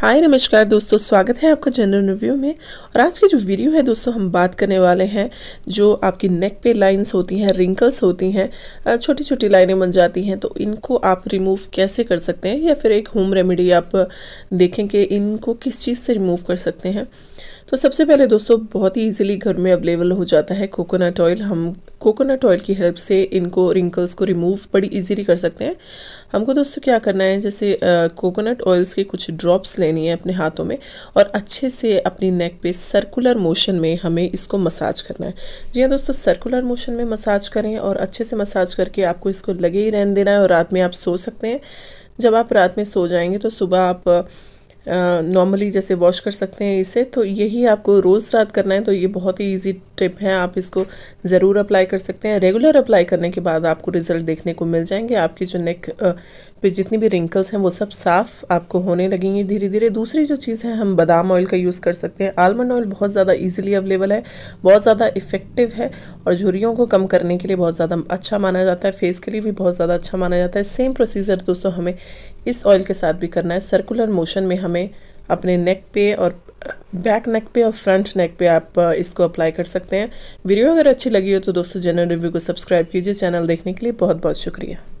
हाय नमस्कार दोस्तों स्वागत है आपका जनरल रिव्यू में और आज की जो वीडियो है दोस्तों हम बात करने वाले हैं जो आपकी नेक पे लाइंस होती हैं रिंकल्स होती हैं छोटी छोटी लाइनें बन जाती हैं तो इनको आप रिमूव कैसे कर सकते हैं या फिर एक होम रेमेडी आप देखें कि इनको किस चीज़ से रिमूव कर सकते हैं तो सबसे पहले दोस्तों बहुत ही ईजिली घर में अवेलेबल हो जाता है कोकोनट ऑयल हम कोकोनट ऑयल की हेल्प से इनको रिंकल्स को रिमूव बड़ी इजीली कर सकते हैं हमको दोस्तों क्या करना है जैसे कोकोनट ऑयल्स के कुछ ड्रॉप्स लेनी है अपने हाथों में और अच्छे से अपनी नेक पे सर्कुलर मोशन में हमें इसको मसाज करना है जी हाँ दोस्तों सर्कुलर मोशन में मसाज करें और अच्छे से मसाज करके आपको इसको लगे ही रहने देना है और रात में आप सो सकते हैं जब आप रात में सो जाएंगे तो सुबह आप नॉर्मली जैसे वॉश कर सकते हैं इसे तो यही आपको रोज़ रात करना है तो ये बहुत ही इजी ट्रिप है आप इसको ज़रूर अप्लाई कर सकते हैं रेगुलर अप्लाई करने के बाद आपको रिज़ल्ट देखने को मिल जाएंगे आपकी जो नेक पे जितनी भी रिंकल्स हैं वो सब साफ़ आपको होने लगेंगी धीरे धीरे दूसरी जो चीज़ है हम बादाम ऑयल का यूज़ कर सकते हैं आलमंड ऑयल बहुत ज़्यादा ईजिली अवेलेबल है बहुत ज़्यादा इफ़ेक्टिव है और झुरियों को कम करने के लिए बहुत ज़्यादा अच्छा माना जाता है फेस के लिए भी बहुत ज़्यादा अच्छा माना जाता है सेम प्रोसीजर दोस्तों हमें इस ऑयल के साथ भी करना है सर्कुलर मोशन में हम हमें अपने नेक पे और बैक नेक पे और फ्रंट नेक पे आप uh, इसको अप्लाई कर सकते हैं वीडियो अगर अच्छी लगी हो तो दोस्तों जनरल रिव्यू को सब्सक्राइब कीजिए चैनल देखने के लिए बहुत बहुत शुक्रिया